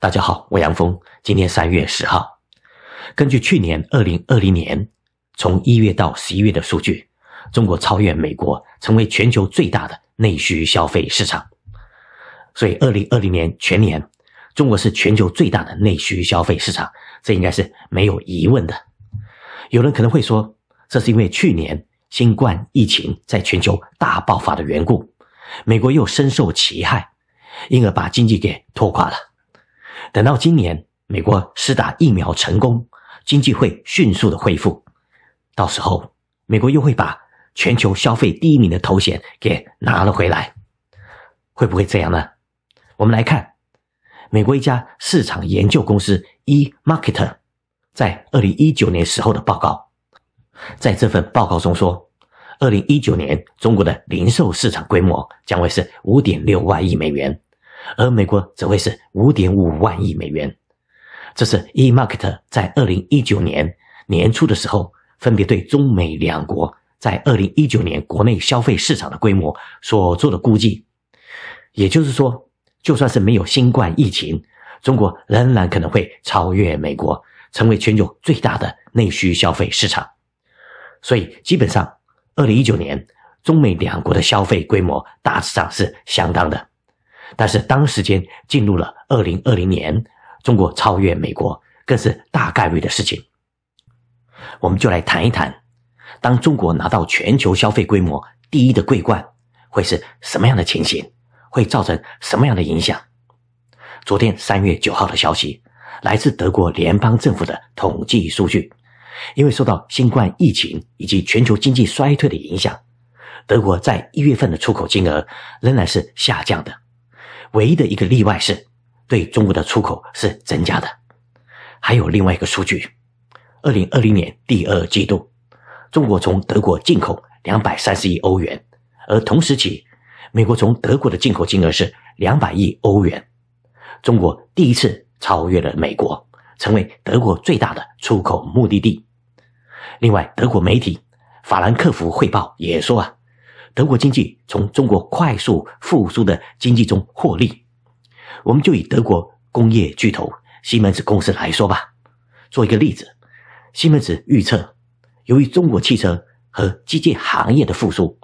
大家好，我杨峰。今天三月十号，根据去年二零二零年从一月到十一月的数据，中国超越美国，成为全球最大的内需消费市场。所以，二零二零年全年，中国是全球最大的内需消费市场，这应该是没有疑问的。有人可能会说，这是因为去年新冠疫情在全球大爆发的缘故，美国又深受其害，因而把经济给拖垮了。等到今年美国施打疫苗成功，经济会迅速的恢复，到时候美国又会把全球消费第一名的头衔给拿了回来，会不会这样呢？我们来看美国一家市场研究公司 E marketer 在二零一九年时候的报告，在这份报告中说，二零一九年中国的零售市场规模将会是五点六万亿美元。而美国则会是五点五万亿美元，这是 e m a r k e t 在二零一九年年初的时候，分别对中美两国在二零一九年国内消费市场的规模所做的估计。也就是说，就算是没有新冠疫情，中国仍然可能会超越美国，成为全球最大的内需消费市场。所以，基本上，二零一九年中美两国的消费规模大致上是相当的。但是，当时间进入了二零二零年，中国超越美国更是大概率的事情。我们就来谈一谈，当中国拿到全球消费规模第一的桂冠，会是什么样的情形？会造成什么样的影响？昨天三月九号的消息，来自德国联邦政府的统计数据，因为受到新冠疫情以及全球经济衰退的影响，德国在一月份的出口金额仍然是下降的。唯一的一个例外是，对中国的出口是增加的。还有另外一个数据，二零二零年第二季度，中国从德国进口两百三十亿欧元，而同时期，美国从德国的进口金额是两百亿欧元，中国第一次超越了美国，成为德国最大的出口目的地。另外，德国媒体《法兰克福汇报》也说啊。德国经济从中国快速复苏的经济中获利，我们就以德国工业巨头西门子公司来说吧，做一个例子。西门子预测，由于中国汽车和机械行业的复苏，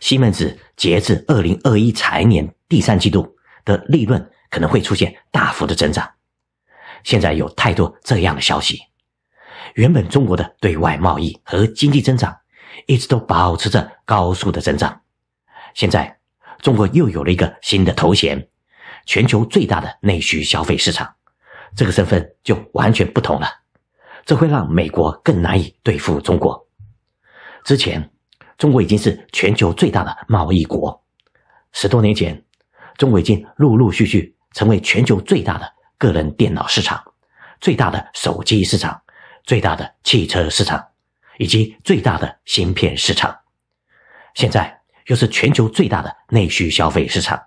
西门子截至二零二一财年第三季度的利润可能会出现大幅的增长。现在有太多这样的消息，原本中国的对外贸易和经济增长。一直都保持着高速的增长，现在中国又有了一个新的头衔——全球最大的内需消费市场，这个身份就完全不同了。这会让美国更难以对付中国。之前，中国已经是全球最大的贸易国。十多年前，中国已经陆陆续续成为全球最大的个人电脑市场、最大的手机市场、最大的汽车市场。以及最大的芯片市场，现在又是全球最大的内需消费市场。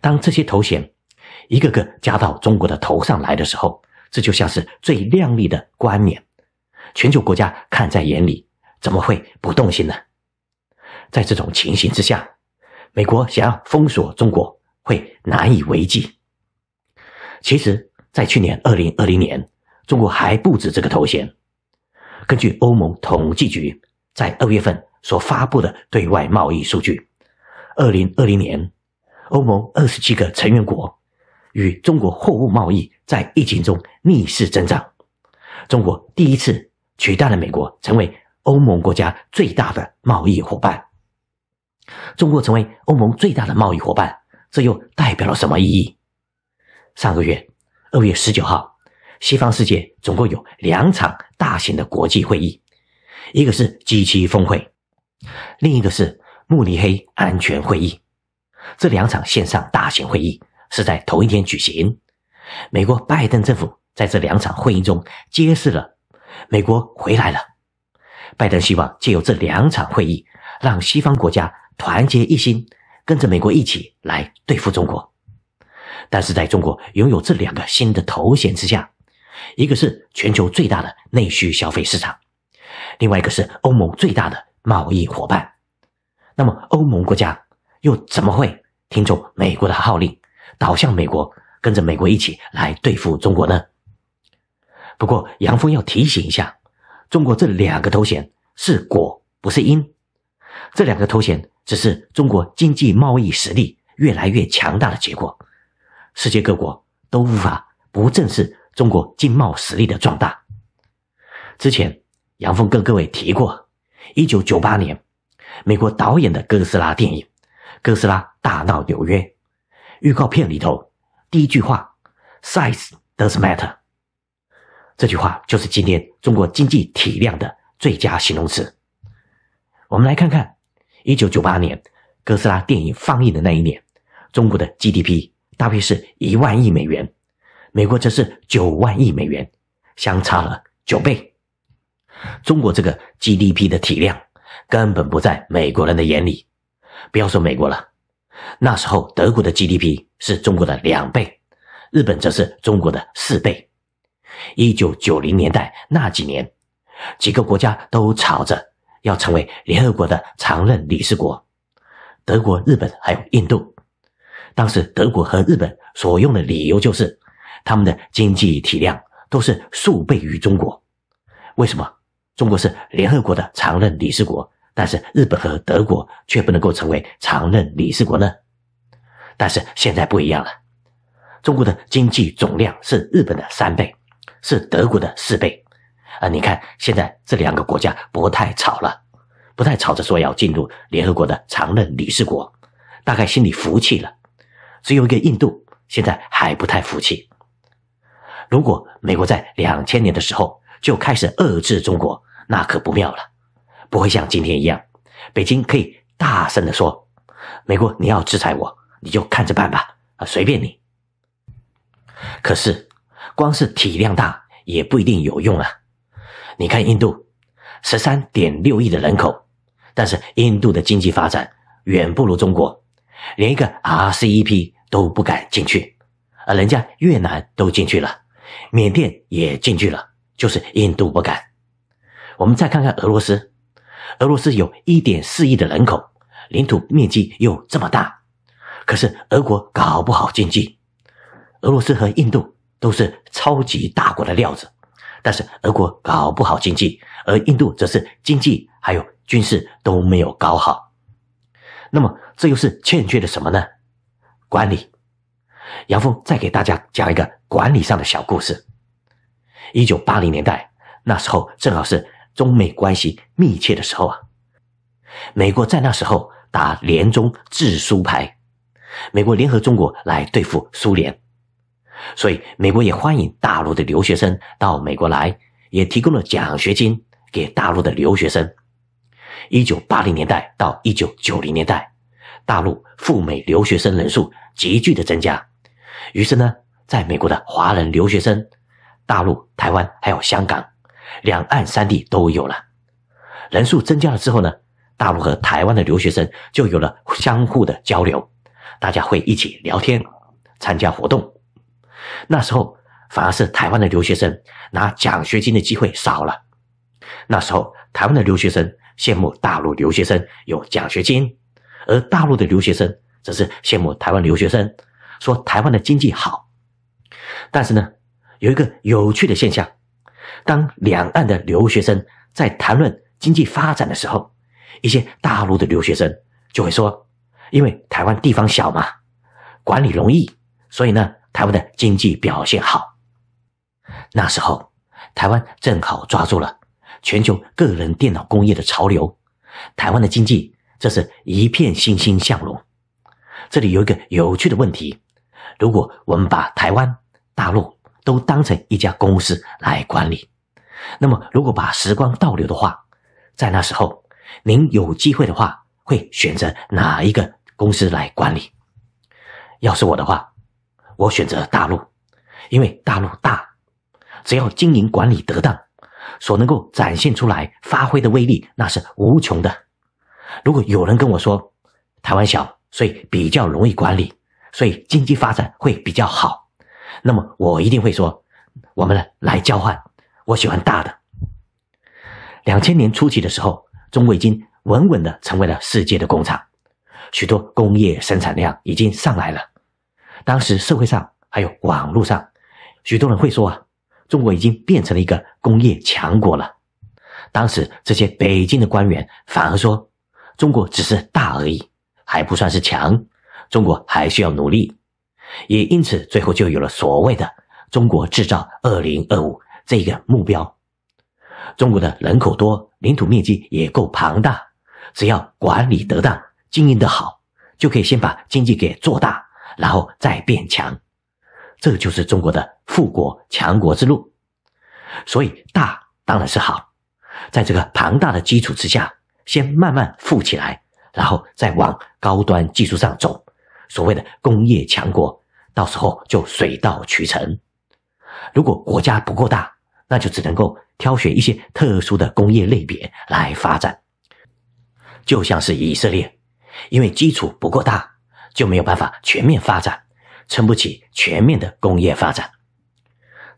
当这些头衔一个个加到中国的头上来的时候，这就像是最亮丽的冠冕，全球国家看在眼里，怎么会不动心呢？在这种情形之下，美国想要封锁中国会难以为继。其实，在去年二零二零年，中国还不止这个头衔。根据欧盟统计局在二月份所发布的对外贸易数据，二零二零年，欧盟二十七个成员国与中国货物贸易在疫情中逆势增长，中国第一次取代了美国，成为欧盟国家最大的贸易伙伴。中国成为欧盟最大的贸易伙伴，这又代表了什么意义？上个月二月十九号。西方世界总共有两场大型的国际会议，一个是 G 七峰会，另一个是慕尼黑安全会议。这两场线上大型会议是在同一天举行。美国拜登政府在这两场会议中揭示了美国回来了。拜登希望借由这两场会议，让西方国家团结一心，跟着美国一起来对付中国。但是在中国拥有这两个新的头衔之下。一个是全球最大的内需消费市场，另外一个是欧盟最大的贸易伙伴。那么欧盟国家又怎么会听从美国的号令，倒向美国，跟着美国一起来对付中国呢？不过杨峰要提醒一下，中国这两个头衔是果不是因，这两个头衔只是中国经济贸易实力越来越强大的结果，世界各国都无法不正视。中国经贸实力的壮大。之前，杨峰跟各位提过，一九九八年，美国导演的哥斯拉电影《哥斯拉大闹纽约》预告片里头第一句话 “Size does matter”，这句话就是今天中国经济体量的最佳形容词。我们来看看，一九九八年哥斯拉电影放映的那一年，中国的 GDP 大约是一万亿美元。美国则是九万亿美元，相差了九倍。中国这个 GDP 的体量根本不在美国人的眼里，不要说美国了，那时候德国的 GDP 是中国的两倍，日本则是中国的四倍。一九九零年代那几年，几个国家都吵着要成为联合国的常任理事国，德国、日本还有印度。当时德国和日本所用的理由就是。他们的经济体量都是数倍于中国，为什么中国是联合国的常任理事国，但是日本和德国却不能够成为常任理事国呢？但是现在不一样了，中国的经济总量是日本的三倍，是德国的四倍，啊，你看现在这两个国家不太吵了，不太吵着说要进入联合国的常任理事国，大概心里服气了。只有一个印度现在还不太服气。如果美国在两千年的时候就开始遏制中国，那可不妙了，不会像今天一样，北京可以大声的说：“美国，你要制裁我，你就看着办吧，啊，随便你。”可是，光是体量大也不一定有用啊。你看印度，十三点六亿的人口，但是印度的经济发展远不如中国，连一个 RCEP 都不敢进去，而人家越南都进去了。缅甸也进去了，就是印度不敢。我们再看看俄罗斯，俄罗斯有一点四亿的人口，领土面积又这么大，可是俄国搞不好经济。俄罗斯和印度都是超级大国的料子，但是俄国搞不好经济，而印度则是经济还有军事都没有搞好。那么这又是欠缺了什么呢？管理。杨峰再给大家讲一个管理上的小故事。一九八零年代，那时候正好是中美关系密切的时候啊。美国在那时候打联中制苏牌，美国联合中国来对付苏联，所以美国也欢迎大陆的留学生到美国来，也提供了奖学金给大陆的留学生。一九八零年代到一九九零年代，大陆赴美留学生人数急剧的增加。于是呢，在美国的华人留学生，大陆、台湾还有香港，两岸三地都有了。人数增加了之后呢，大陆和台湾的留学生就有了相互的交流，大家会一起聊天、参加活动。那时候，反而是台湾的留学生拿奖学金的机会少了。那时候，台湾的留学生羡慕大陆留学生有奖学金，而大陆的留学生则是羡慕台湾留学生。说台湾的经济好，但是呢，有一个有趣的现象，当两岸的留学生在谈论经济发展的时候，一些大陆的留学生就会说，因为台湾地方小嘛，管理容易，所以呢，台湾的经济表现好。那时候，台湾正好抓住了全球个人电脑工业的潮流，台湾的经济这是一片欣欣向荣。这里有一个有趣的问题。如果我们把台湾、大陆都当成一家公司来管理，那么如果把时光倒流的话，在那时候，您有机会的话会选择哪一个公司来管理？要是我的话，我选择大陆，因为大陆大，只要经营管理得当，所能够展现出来、发挥的威力那是无穷的。如果有人跟我说台湾小，所以比较容易管理。所以经济发展会比较好，那么我一定会说，我们来交换，我喜欢大的。两千年初期的时候，中国已经稳稳的成为了世界的工厂，许多工业生产量已经上来了。当时社会上还有网络上，许多人会说啊，中国已经变成了一个工业强国了。当时这些北京的官员反而说，中国只是大而已，还不算是强。中国还需要努力，也因此最后就有了所谓的“中国制造二零二五”这个目标。中国的人口多，领土面积也够庞大，只要管理得当，经营得好，就可以先把经济给做大，然后再变强。这就是中国的富国强国之路。所以大当然是好，在这个庞大的基础之下，先慢慢富起来，然后再往高端技术上走。所谓的工业强国，到时候就水到渠成。如果国家不够大，那就只能够挑选一些特殊的工业类别来发展。就像是以色列，因为基础不够大，就没有办法全面发展，撑不起全面的工业发展。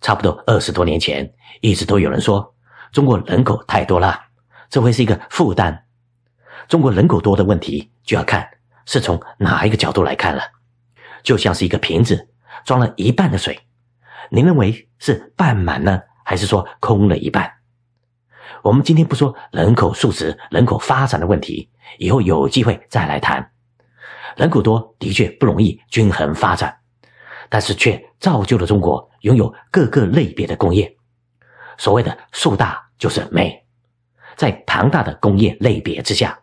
差不多二十多年前，一直都有人说中国人口太多了，这会是一个负担。中国人口多的问题，就要看。是从哪一个角度来看了？就像是一个瓶子装了一半的水，您认为是半满呢，还是说空了一半？我们今天不说人口数值、人口发展的问题，以后有机会再来谈。人口多的确不容易均衡发展，但是却造就了中国拥有各个类别的工业。所谓的“树大”就是美，在庞大的工业类别之下。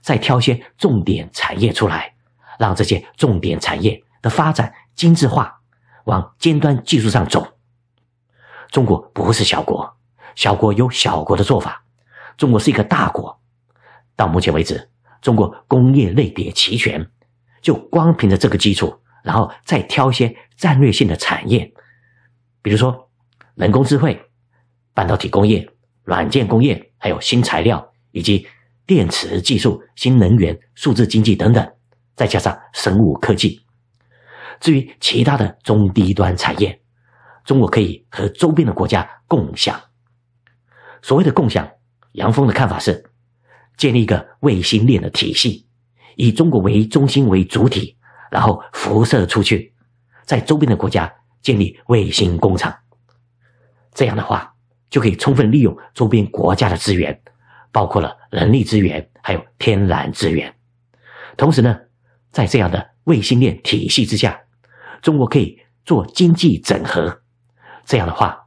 再挑些重点产业出来，让这些重点产业的发展精致化，往尖端技术上走。中国不是小国，小国有小国的做法，中国是一个大国。到目前为止，中国工业类别齐全，就光凭着这个基础，然后再挑些战略性的产业，比如说人工智慧、半导体工业、软件工业，还有新材料，以及。电池技术、新能源、数字经济等等，再加上生物科技。至于其他的中低端产业，中国可以和周边的国家共享。所谓的共享，杨峰的看法是：建立一个卫星链的体系，以中国为中心为主体，然后辐射出去，在周边的国家建立卫星工厂。这样的话，就可以充分利用周边国家的资源。包括了人力资源，还有天然资源。同时呢，在这样的卫星链体系之下，中国可以做经济整合。这样的话，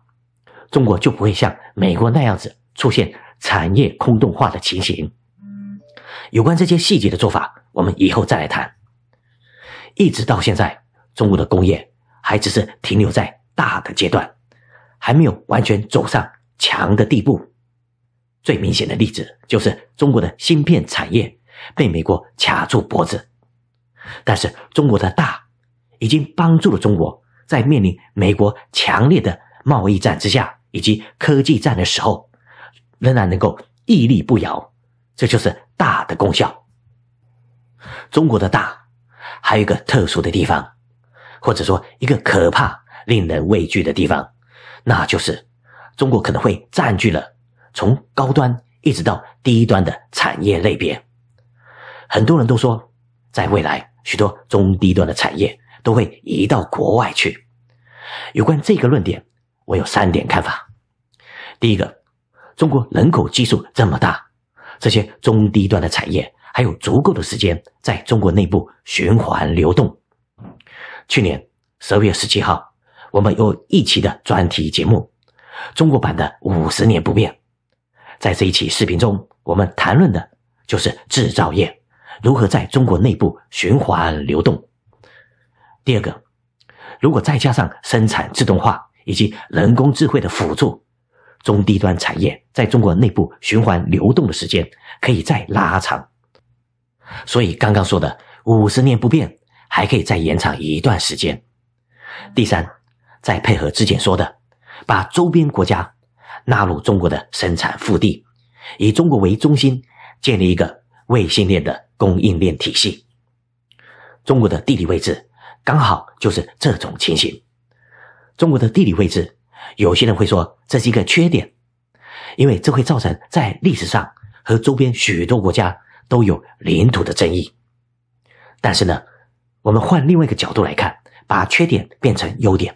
中国就不会像美国那样子出现产业空洞化的情形。有关这些细节的做法，我们以后再来谈。一直到现在，中国的工业还只是停留在大的阶段，还没有完全走上强的地步。最明显的例子就是中国的芯片产业被美国卡住脖子，但是中国的大已经帮助了中国在面临美国强烈的贸易战之下以及科技战的时候，仍然能够屹立不摇，这就是大的功效。中国的大还有一个特殊的地方，或者说一个可怕、令人畏惧的地方，那就是中国可能会占据了。从高端一直到低端的产业类别，很多人都说，在未来许多中低端的产业都会移到国外去。有关这个论点，我有三点看法。第一个，中国人口基数这么大，这些中低端的产业还有足够的时间在中国内部循环流动。去年十二月十七号，我们有一期的专题节目，中国版的五十年不变。在这一期视频中，我们谈论的就是制造业如何在中国内部循环流动。第二个，如果再加上生产自动化以及人工智慧的辅助，中低端产业在中国内部循环流动的时间可以再拉长。所以刚刚说的五十年不变，还可以再延长一段时间。第三，再配合之前说的，把周边国家。纳入中国的生产腹地，以中国为中心建立一个卫星链的供应链体系。中国的地理位置刚好就是这种情形。中国的地理位置，有些人会说这是一个缺点，因为这会造成在历史上和周边许多国家都有领土的争议。但是呢，我们换另外一个角度来看，把缺点变成优点。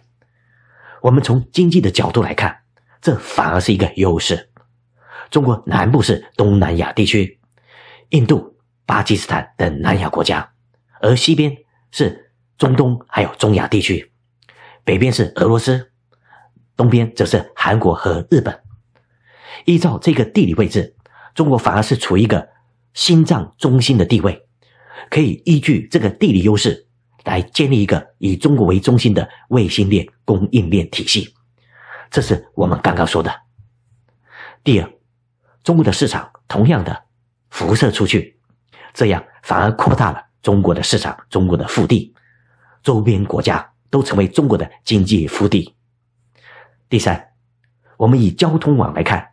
我们从经济的角度来看。这反而是一个优势。中国南部是东南亚地区，印度、巴基斯坦等南亚国家；而西边是中东，还有中亚地区；北边是俄罗斯，东边则是韩国和日本。依照这个地理位置，中国反而是处于一个心脏中心的地位，可以依据这个地理优势来建立一个以中国为中心的卫星链供应链体系。这是我们刚刚说的。第二，中国的市场同样的辐射出去，这样反而扩大了中国的市场，中国的腹地，周边国家都成为中国的经济腹地。第三，我们以交通网来看，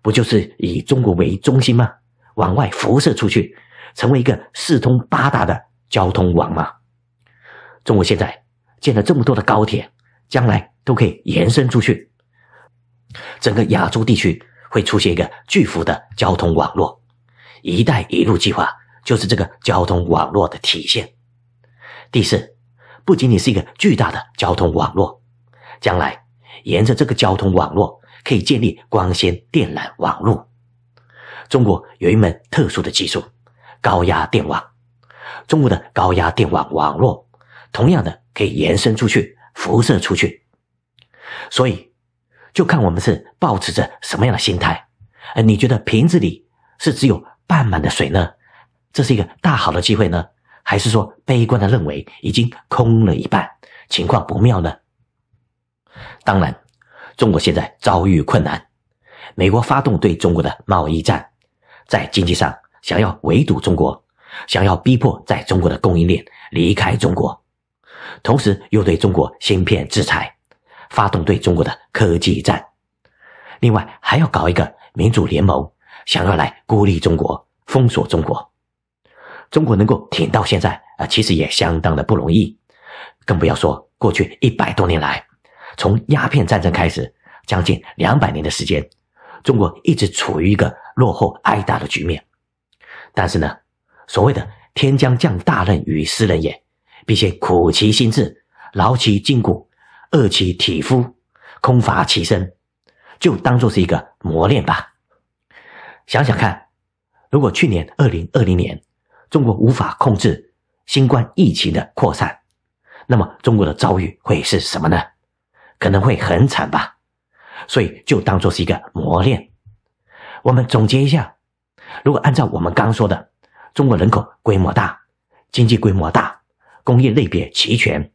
不就是以中国为中心吗？往外辐射出去，成为一个四通八达的交通网吗？中国现在建了这么多的高铁，将来都可以延伸出去。整个亚洲地区会出现一个巨幅的交通网络，“一带一路”计划就是这个交通网络的体现。第四，不仅仅是一个巨大的交通网络，将来沿着这个交通网络可以建立光纤电缆网络。中国有一门特殊的技术——高压电网。中国的高压电网网络，同样的可以延伸出去、辐射出去，所以。就看我们是保持着什么样的心态。呃，你觉得瓶子里是只有半满的水呢？这是一个大好的机会呢，还是说悲观的认为已经空了一半，情况不妙呢？当然，中国现在遭遇困难，美国发动对中国的贸易战，在经济上想要围堵中国，想要逼迫在中国的供应链离开中国，同时又对中国芯片制裁。发动对中国的科技战，另外还要搞一个民主联盟，想要来孤立中国、封锁中国。中国能够挺到现在啊，其实也相当的不容易，更不要说过去一百多年来，从鸦片战争开始，将近两百年的时间，中国一直处于一个落后挨打的局面。但是呢，所谓的“天将降大任于斯人也，必先苦其心志，劳其筋骨。”饿其体肤，空乏其身，就当做是一个磨练吧。想想看，如果去年二零二零年，中国无法控制新冠疫情的扩散，那么中国的遭遇会是什么呢？可能会很惨吧。所以就当做是一个磨练。我们总结一下，如果按照我们刚说的，中国人口规模大，经济规模大，工业类别齐全，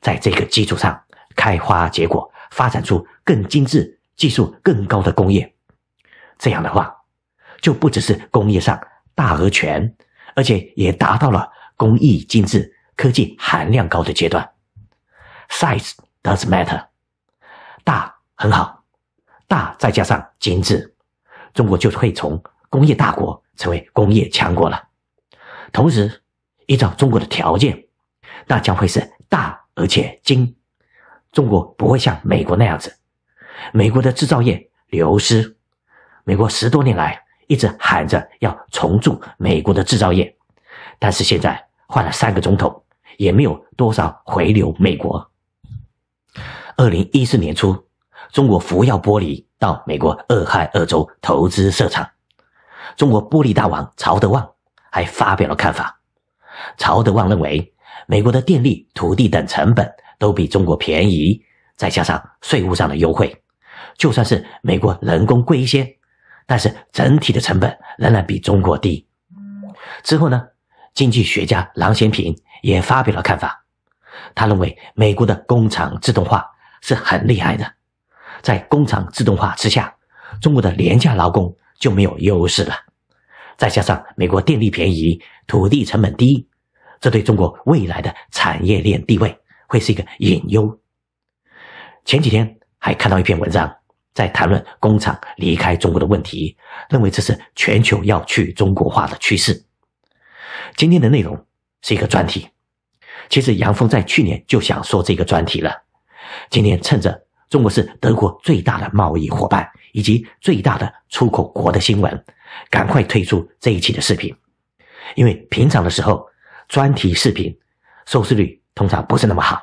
在这个基础上。开花结果，发展出更精致、技术更高的工业。这样的话，就不只是工业上大而全，而且也达到了工艺精致、科技含量高的阶段。Size does matter，大很好，大再加上精致，中国就会从工业大国成为工业强国了。同时，依照中国的条件，那将会是大而且精。中国不会像美国那样子，美国的制造业流失，美国十多年来一直喊着要重铸美国的制造业，但是现在换了三个总统，也没有多少回流美国。二零一四年初，中国福耀玻璃到美国俄亥俄州投资设厂，中国玻璃大王曹德旺还发表了看法。曹德旺认为，美国的电力、土地等成本。都比中国便宜，再加上税务上的优惠，就算是美国人工贵一些，但是整体的成本仍然比中国低。之后呢，经济学家郎咸平也发表了看法，他认为美国的工厂自动化是很厉害的，在工厂自动化之下，中国的廉价劳工就没有优势了。再加上美国电力便宜，土地成本低，这对中国未来的产业链地位。会是一个隐忧。前几天还看到一篇文章，在谈论工厂离开中国的问题，认为这是全球要去中国化的趋势。今天的内容是一个专题，其实杨峰在去年就想说这个专题了。今天趁着中国是德国最大的贸易伙伴以及最大的出口国的新闻，赶快推出这一期的视频。因为平常的时候专题视频收视率。通常不是那么好。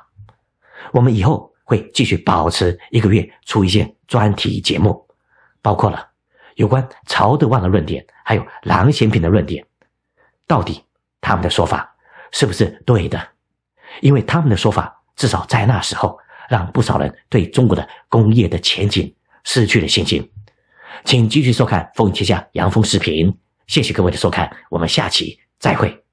我们以后会继续保持一个月出一些专题节目，包括了有关曹德旺的论点，还有郎咸平的论点，到底他们的说法是不是对的？因为他们的说法至少在那时候让不少人对中国的工业的前景失去了信心。请继续收看《风云天下》杨峰视频。谢谢各位的收看，我们下期再会。